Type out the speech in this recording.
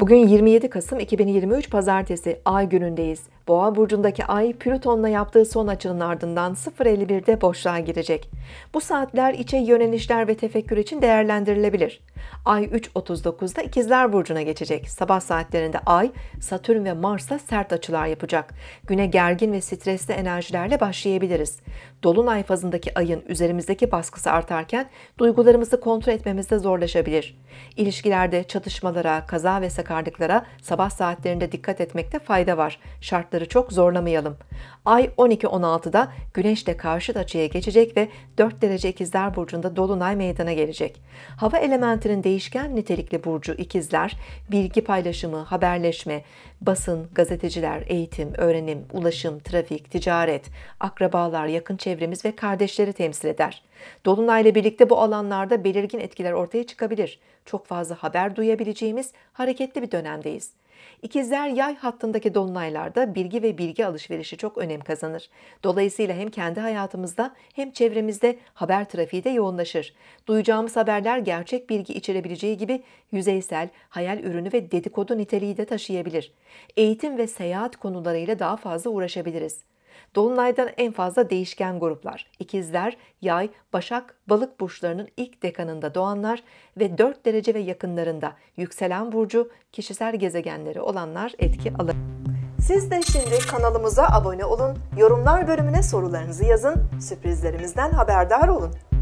Bugün 27 Kasım 2023 Pazartesi Ay günündeyiz. Boğa burcundaki Ay Plüton'la yaptığı son açının ardından 0.51'de boşluğa girecek. Bu saatler içe yönelişler ve tefekkür için değerlendirilebilir. Ay 3.39'da İkizler Burcu'na geçecek. Sabah saatlerinde Ay, Satürn ve Mars'a sert açılar yapacak. Güne gergin ve stresli enerjilerle başlayabiliriz. Dolunay fazındaki ayın üzerimizdeki baskısı artarken duygularımızı kontrol etmemizde zorlaşabilir. İlişkilerde çatışmalara, kaza ve sakarlıklara sabah saatlerinde dikkat etmekte fayda var. Şartları çok zorlamayalım. Ay 12.16'da Güneş'le karşıt açıya geçecek ve 4 derece ikizler Burcu'nda Dolunay meydana gelecek. Hava elementinin Jüpiter'in değişken nitelikli burcu ikizler, bilgi paylaşımı, haberleşme, basın, gazeteciler, eğitim, öğrenim, ulaşım, trafik, ticaret, akrabalar, yakın çevremiz ve kardeşleri temsil eder. Dolunayla birlikte bu alanlarda belirgin etkiler ortaya çıkabilir. Çok fazla haber duyabileceğimiz hareketli bir dönemdeyiz. İkizler yay hattındaki dolunaylarda bilgi ve bilgi alışverişi çok önem kazanır. Dolayısıyla hem kendi hayatımızda hem çevremizde haber trafiği de yoğunlaşır. Duyacağımız haberler gerçek bilgi içerebileceği gibi yüzeysel, hayal ürünü ve dedikodu niteliği de taşıyabilir. Eğitim ve seyahat konularıyla daha fazla uğraşabiliriz. Dolunay'dan en fazla değişken gruplar İkizler, Yay, Başak, Balık burçlarının ilk dekanında doğanlar ve 4 derece ve yakınlarında yükselen burcu kişisel gezegenleri olanlar etki alır. Siz de şimdi kanalımıza abone olun, yorumlar bölümüne sorularınızı yazın, sürprizlerimizden haberdar olun.